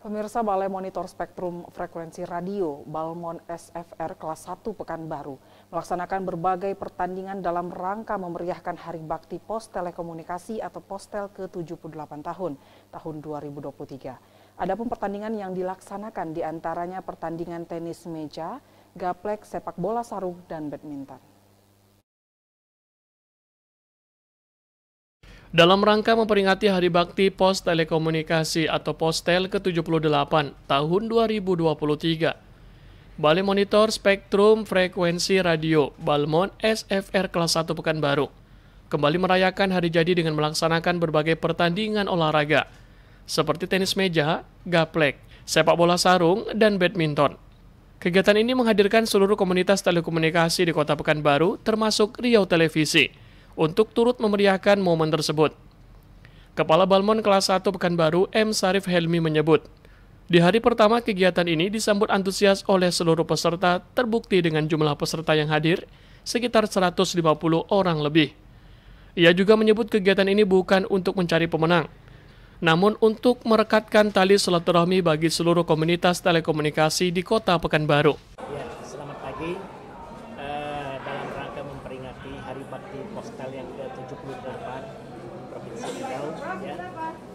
Pemirsa Balai Monitor Spektrum Frekuensi Radio Balmon SFR kelas 1 Pekanbaru melaksanakan berbagai pertandingan dalam rangka memeriahkan Hari Bakti Pos Telekomunikasi atau Postel ke-78 tahun tahun 2023. Adapun pertandingan yang dilaksanakan diantaranya pertandingan tenis meja, gaplek, sepak bola sarung, dan badminton. Dalam rangka memperingati Hari Bakti Pos Telekomunikasi atau Postel ke-78 tahun 2023, Balai Monitor Spektrum Frekuensi Radio Balmon SFR kelas 1 Pekanbaru kembali merayakan hari jadi dengan melaksanakan berbagai pertandingan olahraga seperti tenis meja, gaplek, sepak bola sarung, dan badminton. Kegiatan ini menghadirkan seluruh komunitas telekomunikasi di Kota Pekanbaru termasuk Riau Televisi untuk turut memeriahkan momen tersebut. Kepala Balmon Kelas 1 Pekanbaru M. Sarif Helmi menyebut, di hari pertama kegiatan ini disambut antusias oleh seluruh peserta terbukti dengan jumlah peserta yang hadir sekitar 150 orang lebih. Ia juga menyebut kegiatan ini bukan untuk mencari pemenang, namun untuk merekatkan tali silaturahmi bagi seluruh komunitas telekomunikasi di kota Pekanbaru. Ya, selamat pagi. Uh, dalam memperingati Hari Bakti Postal yang ke-78 Provinsi Riau ya.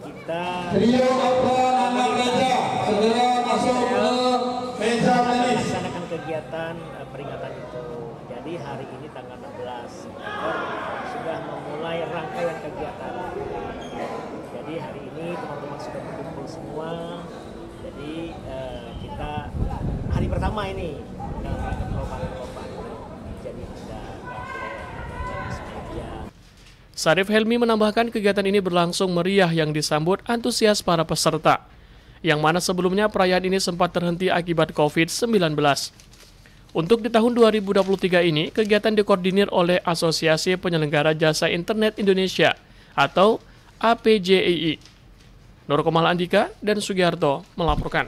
Kita Rio apa nama raja? Segera masuk ke meja manis. Melaksanakan kegiatan eh, peringatan itu. Jadi hari ini tanggal 16 sudah memulai rangkaian kegiatan. Jadi hari ini teman-teman sudah berkumpul semua. Jadi eh, kita hari pertama ini dalam rangka perlombaan-perlombaan jadi Sarif Helmi menambahkan kegiatan ini berlangsung meriah yang disambut antusias para peserta, yang mana sebelumnya perayaan ini sempat terhenti akibat COVID-19. Untuk di tahun 2023 ini, kegiatan dikoordinir oleh Asosiasi Penyelenggara Jasa Internet Indonesia atau APJII. Nur Komal Andika dan Sugiharto melaporkan.